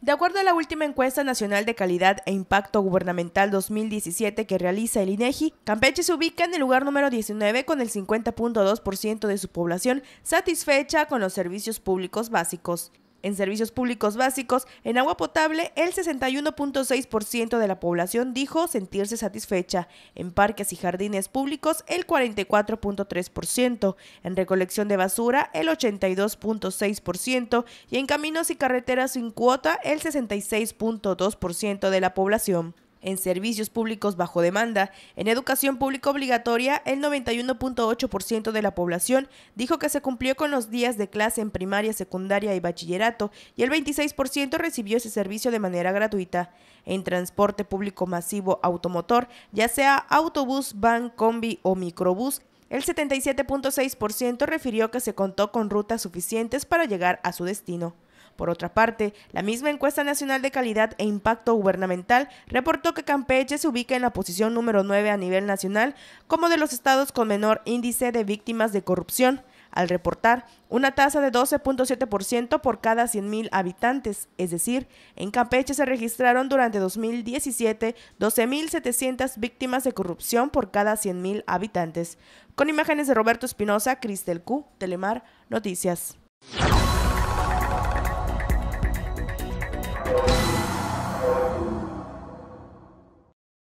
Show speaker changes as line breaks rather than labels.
De acuerdo a la última encuesta nacional de calidad e impacto gubernamental 2017 que realiza el INEGI, e Campeche se ubica en el lugar número 19 con el 50.2% de su población satisfecha con los servicios públicos básicos. En servicios públicos básicos, en agua potable, el 61.6% de la población dijo sentirse satisfecha. En parques y jardines públicos, el 44.3%. En recolección de basura, el 82.6%. Y en caminos y carreteras sin cuota, el 66.2% de la población en servicios públicos bajo demanda. En educación pública obligatoria, el 91.8% de la población dijo que se cumplió con los días de clase en primaria, secundaria y bachillerato y el 26% recibió ese servicio de manera gratuita. En transporte público masivo automotor, ya sea autobús, van, combi o microbús, el 77.6% refirió que se contó con rutas suficientes para llegar a su destino. Por otra parte, la misma encuesta nacional de calidad e impacto gubernamental reportó que Campeche se ubica en la posición número 9 a nivel nacional como de los estados con menor índice de víctimas de corrupción al reportar una tasa de 12.7% por cada 100.000 habitantes, es decir, en Campeche se registraron durante 2017 12.700 víctimas de corrupción por cada 100.000 habitantes. Con imágenes de Roberto Espinosa, Cristel Q, Telemar, Noticias.